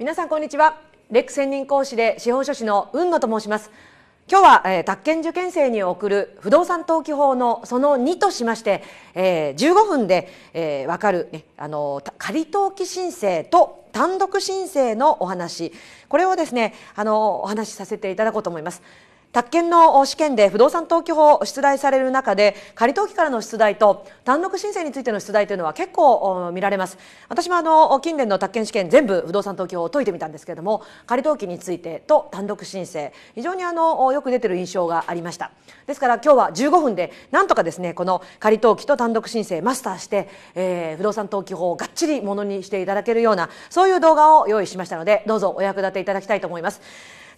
皆さんこんにちはレック専任講師で司法書士の雲野と申します今日は、えー、宅建受験生に送る不動産登記法のその2としまして、えー、15分で、えー、分かる、ね、あの仮登記申請と単独申請のお話これをですねあのお話しさせていただこうと思います。宅建の試験で不動産登記法を出題される中で仮登記からの出題と単独申請についての出題というのは結構見られます私もあの近年の宅建試験全部不動産登記法を解いてみたんですけれども仮登記についてと単独申請非常にあのよく出てる印象がありましたですから今日は15分でなんとかですねこの仮登記と単独申請マスターして、えー、不動産登記法をがっちりものにしていただけるようなそういう動画を用意しましたのでどうぞお役立ていただきたいと思います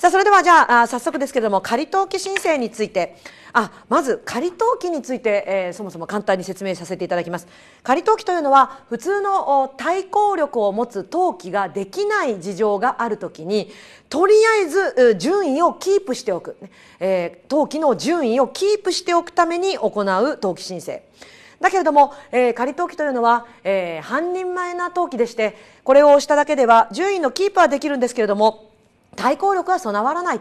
さあ、それではじゃあ、早速ですけれども、仮登記申請について、あ、まず仮登記について、えー、そもそも簡単に説明させていただきます。仮登記というのは、普通の対抗力を持つ登記ができない事情があるときに、とりあえず順位をキープしておく、えー、登記の順位をキープしておくために行う登記申請。だけれども、えー、仮登記というのは、えー、半人前な登記でして、これをしただけでは順位のキープはできるんですけれども、対抗力は備わらない。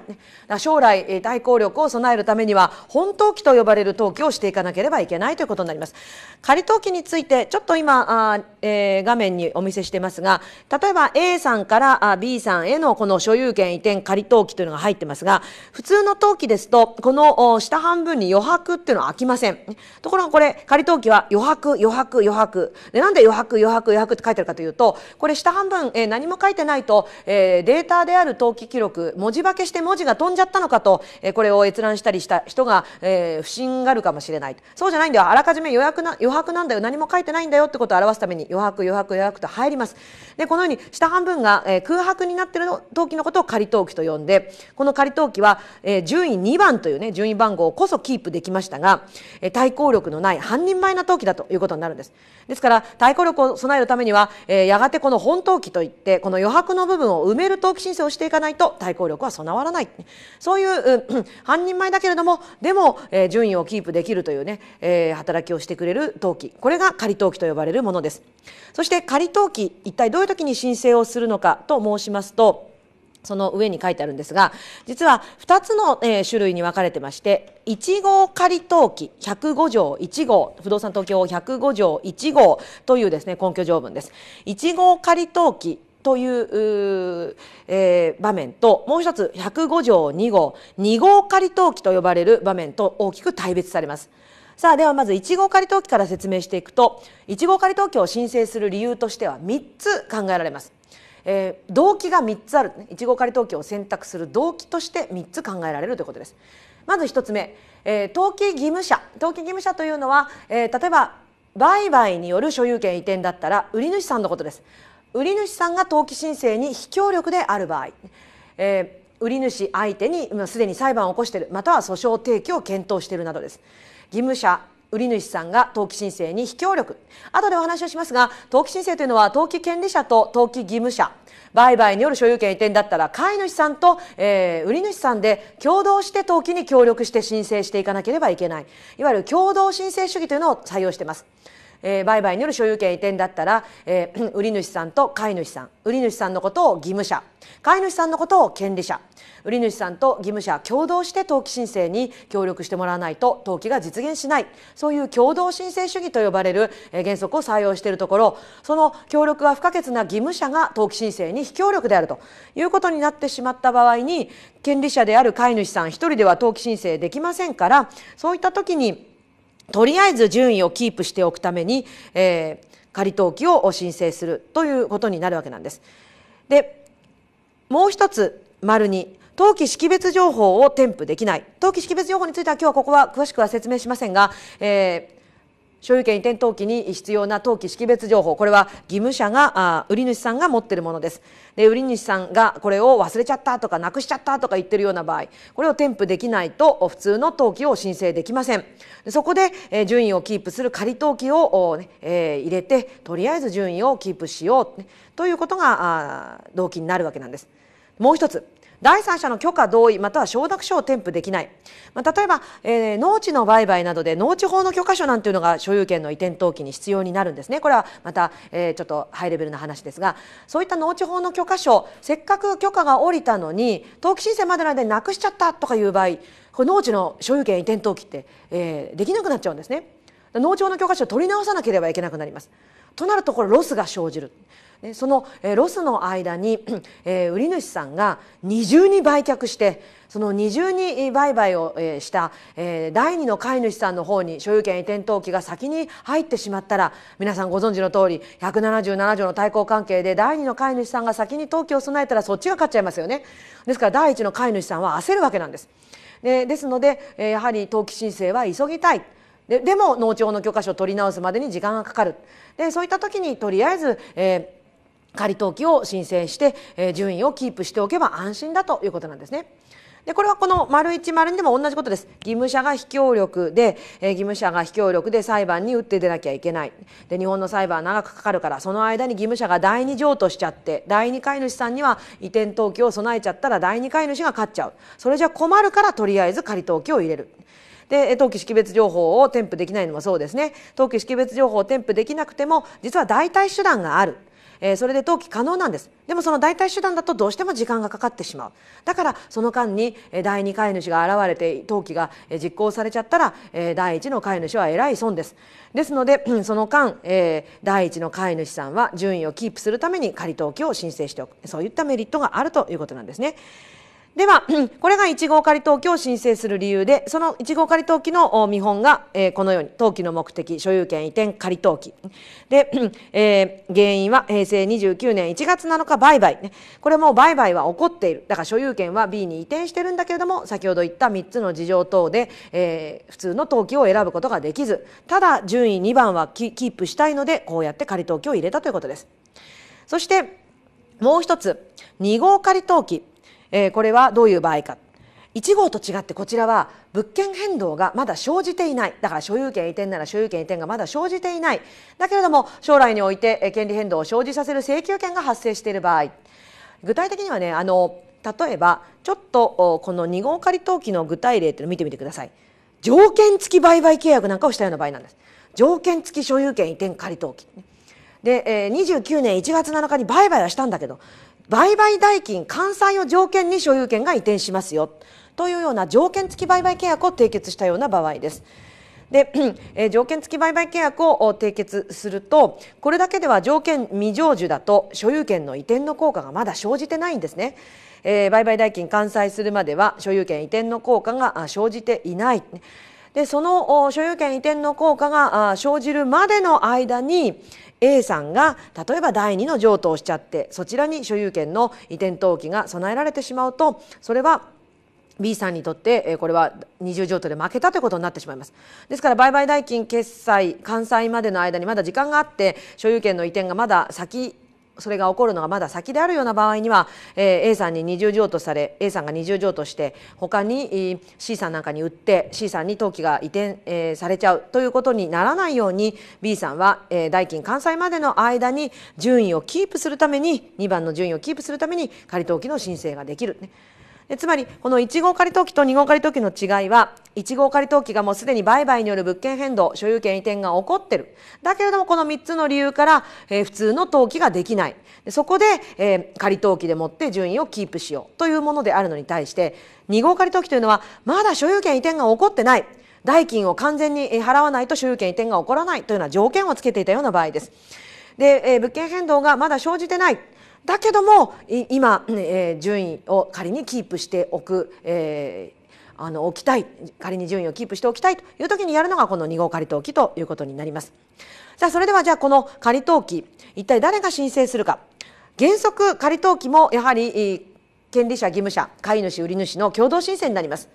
将来、対抗力を備えるためには、本投機と呼ばれる投機をしていかなければいけないということになります。仮投機について、ちょっと今、えー、画面にお見せしてますが、例えば A さんから B さんへのこの所有権移転仮登記というのが入ってますが、普通の登記ですと、この下半分に余白っていうのは空きません。ところがこれ、仮登記は余白、余白、余白。で、なんで余白、余白、余白って書いてあるかというと、これ下半分、えー、何も書いてないと、えー、データである登記記録、文字化けして文字が飛んじゃったのかと、えー、これを閲覧したりした人が、えー、不審があるかもしれない。そうじゃないんだよ。あらかじめ予約な余白なんだよ。何も書いてないんだよってことを表すために余白余白余白と入りますでこのように下半分が、え空白になっている陶器のことを仮陶器と呼んでこの仮陶器は、え順位2番というね順位番号こそキープできましたが、え対抗力のない半人前な陶器だということになるんですですから対抗力を備えるためには、えやがてこの本陶器といってこの余白の部分を埋める陶器申請をしていかないと対抗力は備わらないそういう、半人前だけれどもでも、え順位をキープできるというね、え働きをしてくれる陶器これが仮陶器と呼ばれるものです。そして仮登記一体どういう時に申請をするのかと申しますとその上に書いてあるんですが実は2つの、え種類に分かれてまして1号仮登記105条1号不動産東京105条1号というですね根拠条文です。1号仮登記という、えー、場面ともう一つ105条2号2号仮登記と呼ばれる場面と大きく対別されます。さあではまず1号仮登記から説明していくと1号仮登記を申請する理由としては3つ考えられます。えー、動機が3つある1号仮登記を選択する動機として3つ考えられるということです。まず1つ目、えー、登記義務者登記義務者というのは、えー、例えば売買による所有権移転だったら売主さんのことです売主さんが登記申請に非協力である場合、えー、売主相手にすでに裁判を起こしているまたは訴訟提起を検討しているなどです義務者売主さんが登記申請に非協力後でお話をしますが登記申請というのは登記権利者と登記義務者売買による所有権移転だったら買い主さんと、えー、売主さんで共同して登記に協力して申請していかなければいけないいわゆる共同申請主義というのを採用していますえー、売買による所有権移転だったら、えー、売主さんと買主さん売主さんのことを義務者買主さんのことを権利者売主さんと義務者共同して登記申請に協力してもらわないと登記が実現しないそういう共同申請主義と呼ばれる原則を採用しているところその協力が不可欠な義務者が登記申請に非協力であるということになってしまった場合に権利者である飼い主さん1人では登記申請できませんからそういった時にとりあえず順位をキープしておくために、えー、仮登記を申請するということになるわけなんです。でもう一つ丸2登記識別情報を添付できない登記識別情報については今日はここは詳しくは説明しませんが、えー、所有権移転登記に必要な登記識別情報これは義務者が売主さんが持っているものですで売主さんがこれを忘れちゃったとかなくしちゃったとか言ってるような場合これを添付できないと普通の登記を申請できませんそこで、え順位をキープする仮登記を、ねえ入れてとりあえず順位をキープしよう、ね、ということが動機になるわけなんですもう一つ第三者の許可同意または承諾書を添付できない、まあ、例えば、えー、農地の売買などで農地法の許可書なんていうのが所有権の移転登記に必要になるんですねこれはまた、えー、ちょっとハイレベルな話ですがそういった農地法の許可書せっかく許可が下りたのに登記申請までの間なくしちゃったとかいう場合これ農地の所有権移転登記って、えー、できなくなっちゃうんですね。農地の許可書を取り直さなければいけなくなります。となるとこれロスが生じる。そのロスの間に、え売り主さんが二重に売却してその二重に売買をした、え第二の飼い主さんの方に所有権移転登記が先に入ってしまったら皆さんご存知の通り177条の対抗関係で第二の飼い主さんが先に登記を備えたらそっちが勝っちゃいますよね。ですから第一の飼い主さんは焦るわけなんです。でですので、やはり登記申請は急ぎたい。ででも農地法の許可書を取り直すまでに時間がかかるでそういった時にとりあえず、えー、仮登記を申請して、えー、順位をキープしておけば安心だということなんですね。でこれはこの丸一丸二でも同じことです義務者が非協力で、えー、義務者が非協力で裁判に打って出なきゃいけないで日本の裁判は長くかかるからその間に義務者が第二譲渡しちゃって第二飼い主さんには移転登記を備えちゃったら第二飼い主が勝っちゃうそれじゃ困るからとりあえず仮登記を入れるで登記識別情報を添付できないのもそうですね登記識別情報を添付できなくても実は代替手段がある。えそれで登記可能なんですでもその代替手段だとどうしても時間がかかってしまうだからその間に第二飼い主が現れて登記が実行されちゃったら第一の飼い主はえらい損ですですのでその間、第一の飼い主さんは順位をキープするために仮登記を申請しておくそういったメリットがあるということなんですね。では、これが1号仮登記を申請する理由で、その1号仮登記の見本が、えこのように、登記の目的、所有権移転仮登記。で、えー、原因は平成29年1月7日売買。これも売買は起こっている。だから所有権は B に移転してるんだけれども、先ほど言った3つの事情等で、えー、普通の登記を選ぶことができず、ただ順位2番はキキープしたいので、こうやって仮登記を入れたということです。そして、もう一つ、2号仮登記。えー、これはどういう場合か1号と違ってこちらは物件変動がまだ生じていないだから所有権移転なら所有権移転がまだ生じていないだけれども将来において権利変動を生じさせる請求権が発生している場合具体的にはねあの例えばちょっとこの2号仮登記の具体例というのを見てみてください条件付き売買契約なんかをしたような場合なんです条件付き所有権移転仮登記で29年1月7日に売買はしたんだけど売買代金完済を条件に所有権が移転しますよというような条件付き売買契約を締結したような場合です。で、えー、条件付き売買契約を締結するとこれだけでは条件未成就だと所有権の移転の効果がまだ生じてないんですね。えー、売買代金完済するまでは所有権移転の効果が生じていない。でその所有権移転の効果が生じるまでの間に A さんが例えば第2の譲渡をしちゃってそちらに所有権の移転登記が備えられてしまうとそれは B さんにとってこれは二重譲渡で負けたということになってしまいますですから売買代金決済完済までの間にまだ時間があって所有権の移転がまだ先それが起こるのがまだ先であるような場合には、えー、A さんに二重譲渡され A さんが二重譲渡して他に C さんなんかに売って C さんに登記が移転、えー、されちゃうということにならないように B さんは、えー、代金完済までの間に順位をキープするために2番の順位をキープするために仮登記の申請ができる、つまりこの1号仮登記と2号仮登記の違いは1号仮登記がもうすでに売買による物件変動所有権移転が起こってるだけれどもこの3つの理由から、えー、普通の登記ができないそこで、えー、仮登記でもって順位をキープしようというものであるのに対して2号仮登記というのはまだ所有権移転が起こってない代金を完全に払わないと所有権移転が起こらないというような条件をつけていたような場合です。で、えー、物件変動がまだ生じてないだけども今、えー、順位を仮にキープしておく、えー、あの置きたい仮に順位をキープしておきたいという時にやるのがこの2号仮登記ということになりますさあそれではじゃあこの仮登記一体誰が申請するか原則仮登記もやはり権利者義務者飼い主売り主の共同申請になります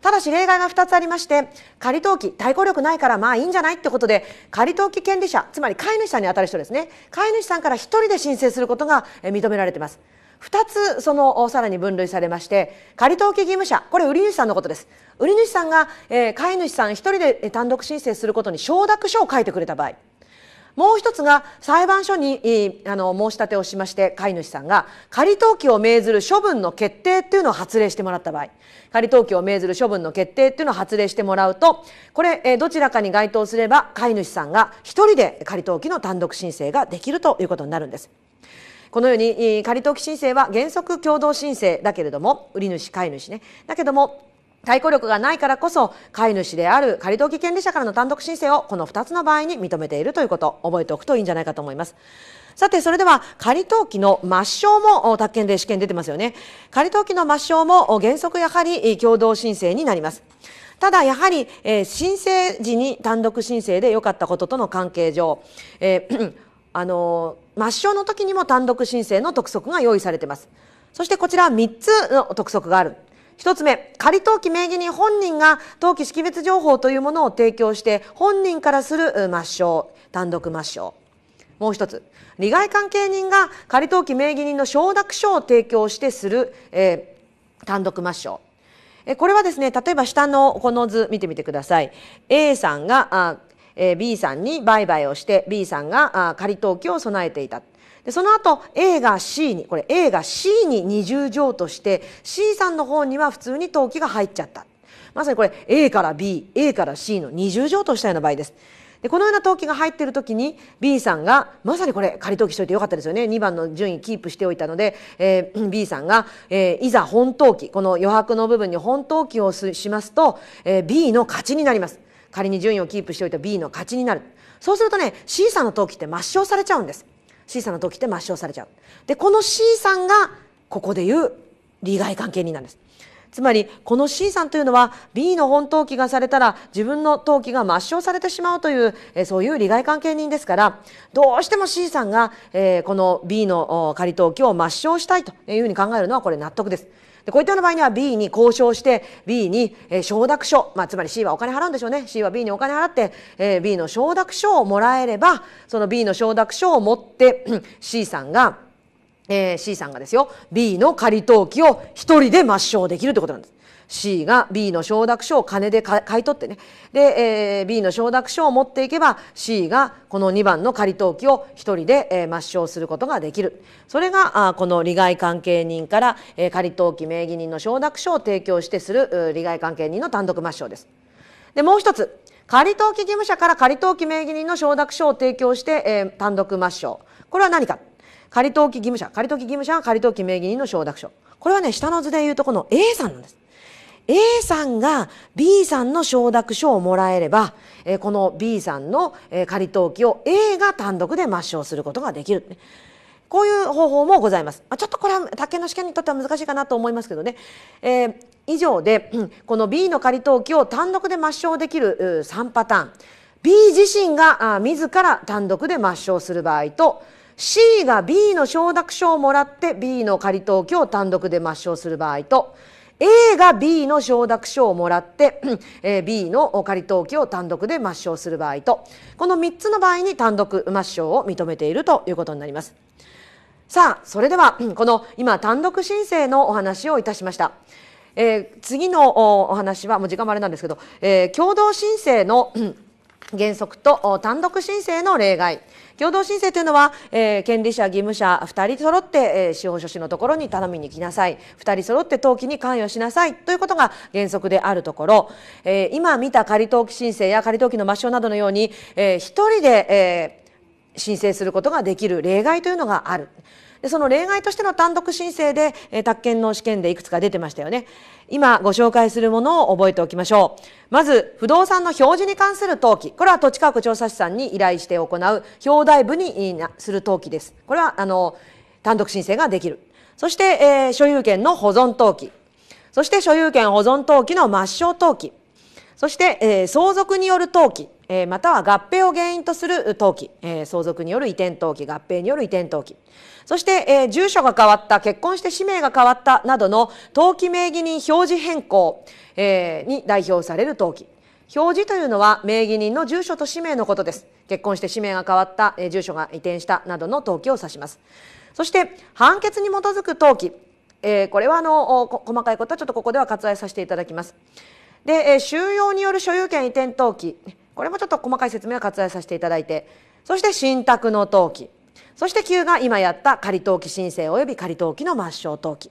ただし例外が2つありまして仮登記対抗力ないからまあいいんじゃないってことで仮登記権利者つまり飼い主さんにあたる人ですね飼い主さんから1人で申請することが認められています。2つそのさらに分類されまして仮登記義務者これ売り主さんのことです売り主さんが、えー、飼い主さん1人で単独申請することに承諾書を書いてくれた場合もう一つが裁判所にあの申し立てをしまして飼い主さんが仮登記を命ずる処分の決定っていうのを発令してもらった場合仮登記を命ずる処分の決定っていうのを発令してもらうとこれ、えどちらかに該当すれば飼い主さんが1人で仮登記の単独申請ができるということになるんです。このように仮登記申請は原則共同申請だけれども売り主飼い主ねだけども対抗力がないからこそ飼い主である仮登記権利者からの単独申請をこの2つの場合に認めているということ覚えておくといいんじゃないかと思います。さて、それでは仮登記の抹消も宅建で試験出てますよね。仮登記の抹消も原則やはり共同申請になります。ただやはり、えー、申請時に単独申請で良かったこととの関係上、えー、あのー、抹消の時にも単独申請の督促が用意されています。そしてこちら3つの督促がある。1つ目仮登記名義人本人が登記識別情報というものを提供して本人からする抹消単独抹消もう1つ利害関係人が仮登記名義人の承諾書を提供してする、えー、単独抹消これはですね例えば下のこの図見てみてください A さんがえー、B さんに売買をして B さんがあ仮登記を備えていた。でその後 A が C にこれ A が C に二重譲として C さんの方には普通に登記が入っちゃったまさにこれ A から BA から C の二重譲としたような場合です。でこのような登記が入っている時に B さんがまさにこれ仮登記しといてよかったですよね2番の順位キープしておいたので、えー、B さんが、えー、いざ本登記この余白の部分に本登記をしますと、えー、B の勝ちになります。仮に順位をキープしておいた B の勝ちになるそうするとね C さんの投機って抹消されちゃうんです C さんの投機って抹消されちゃうでこの C さんがここでいう利害関係人なんですつまりこの C さんというのは B の本登記がされたら自分の登記が抹消されてしまうというえそういう利害関係人ですからどうしても C さんが、えこの B の仮登記を抹消したいというふうに考えるのはこれ納得です。こういったような場合には B に交渉して B に、え承諾書、まあ、つまり C はお金払うんでしょうね C は B にお金払って、え B の承諾書をもらえればその B の承諾書を持って C さんが、え C さんがですよ B の仮登記を1人で抹消できるということなんです。C が B の承諾書を金で買い取ってねで、えー、B の承諾書を持っていけば C がこの2番の仮登記を1人で、えー、抹消することができるそれがあこの利害関係人から、えー、仮登記名義人の承諾書を提供してする利害関係人の単独抹消です。でもう一つ仮登記義務者から仮登記名義人の承諾書を提供して、えー、単独抹消これは何か仮登記義務者仮登記義務者が仮登記名義人の承諾書これはね下の図でいうとこの A さんなんです。A さんが B さんの承諾書をもらえれば、えこの B さんの、え仮登記を A が単独で抹消することができる。こういう方法もございます。ちょっとこれは竹の試験にとっては難しいかなと思いますけどね。えー、以上で、この B の仮登記を単独で抹消できる3パターン。B 自身が自ら単独で抹消する場合と、C が B の承諾書をもらって B の仮登記を単独で抹消する場合と、A が B の承諾書をもらって、え B の仮登記を単独で抹消する場合とこの3つの場合に単独抹消を認めているということになります。さあそれでは この今単独申請のお話をいたしました。えー、次のお話はもう時間もあれなんですけど、えー、共同申請の 原則と単独申請の例外共同申請というのは、えー、権利者義務者2人揃って、えー、司法書士のところに頼みに来なさい2人揃って登記に関与しなさいということが原則であるところ、えー、今見た仮登記申請や仮登記の抹消などのように、えー、1人で、えー、申請することができる例外というのがある。でその例外としての単独申請で、えー、宅建の試験でいくつか出てましたよね。今ご紹介するものを覚えておきましょう。まず、不動産の表示に関する登記。これは土地価格調査士さんに依頼して行う表題部にする登記です。これは、あの、単独申請ができる。そして、えー、所有権の保存登記。そして所有権保存登記の抹消登記。そして、えー、相続による登記、えー、または合併を原因とする登記、えー、相続による移転登記、合併による移転登記。そして、えー、住所が変わった、結婚して氏名が変わったなどの登記名義人表示変更、えー、に代表される登記。表示というのは名義人の住所と氏名のことです。結婚して氏名が変わった、えー、住所が移転したなどの登記を指します。そして判決に基づく登記。えー、これはあの細かいことはちょっとここでは割愛させていただきます。で、えー、収容による所有権移転登記。これもちょっと細かい説明は割愛させていただいて。そして信託の登記。そして9が今やった仮登記申請及び仮登記の抹消登記。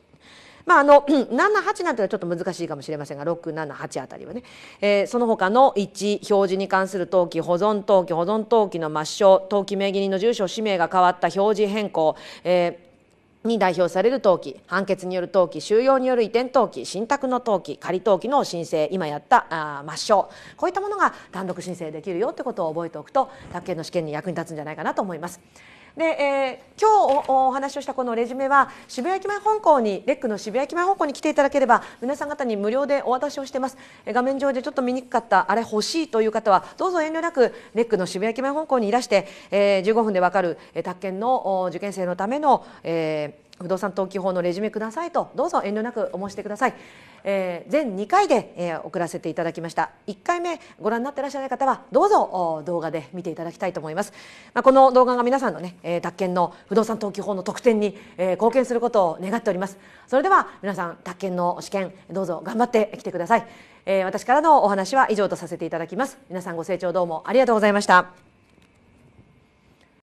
まあ、あの78 なんていうのはちょっと難しいかもしれませんが678あたりはね、えー、その他の1表示に関する登記保存登記保存登記の抹消登記名義人の住所氏名が変わった表示変更、えー、に代表される登記判決による登記収容による移転登記信託の登記仮登記の申請今やったあ抹消こういったものが単独申請できるよってことを覚えておくと宅建の試験に役に立つんじゃないかなと思います。で、えー、今日お話をしたこのレジュメは渋谷駅前本校にレックの渋谷駅前本校に来ていただければ皆さん方に無料でお渡しをしてます、え画面上でちょっと見にくかったあれ欲しいという方はどうぞ遠慮なくレックの渋谷駅前本校にいらして、えー、15分でわかる、え宅建の受験生のための、えー不動産登記法のレジュメくださいとどうぞ遠慮なくお申してください、えー、全2回で、えー、送らせていただきました1回目ご覧になってらっしゃる方はどうぞ動画で見ていただきたいと思います、まあ、この動画が皆さんのね、えー、宅建の不動産登記法の特典に、えー、貢献することを願っておりますそれでは皆さん宅建の試験どうぞ頑張ってきてください、えー、私からのお話は以上とさせていただきます皆さんご清聴どうもありがとうございました